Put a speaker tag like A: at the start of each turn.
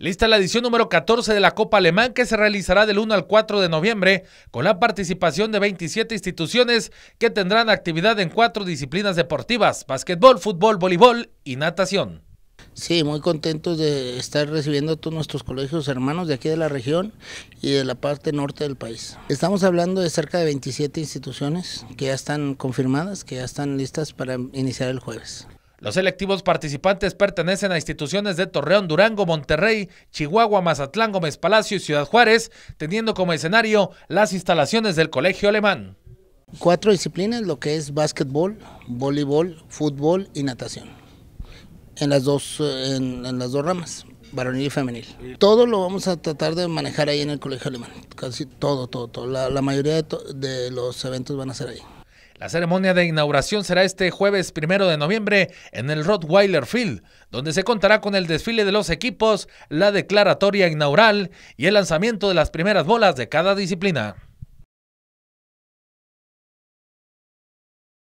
A: Lista la edición número 14 de la Copa Alemán que se realizará del 1 al 4 de noviembre con la participación de 27 instituciones que tendrán actividad en cuatro disciplinas deportivas, básquetbol, fútbol, voleibol y natación.
B: Sí, muy contentos de estar recibiendo a todos nuestros colegios hermanos de aquí de la región y de la parte norte del país. Estamos hablando de cerca de 27 instituciones que ya están confirmadas, que ya están listas para
A: iniciar el jueves. Los selectivos participantes pertenecen a instituciones de Torreón, Durango, Monterrey, Chihuahua, Mazatlán, Gómez Palacio y Ciudad Juárez, teniendo como escenario las instalaciones del Colegio Alemán.
B: Cuatro disciplinas, lo que es básquetbol, voleibol, fútbol y natación. En las dos, eh, en, las dos ramas, varonil y femenil. Todo lo vamos a tratar de manejar ahí en el Colegio Alemán, casi todo, todo, todo. La, mayoría de los eventos van a ser ahí.
A: La ceremonia de inauguración será este jueves primero de noviembre en el Rottweiler Field, donde se contará con el desfile de los equipos, la declaratoria inaugural y el lanzamiento de las primeras bolas de cada disciplina.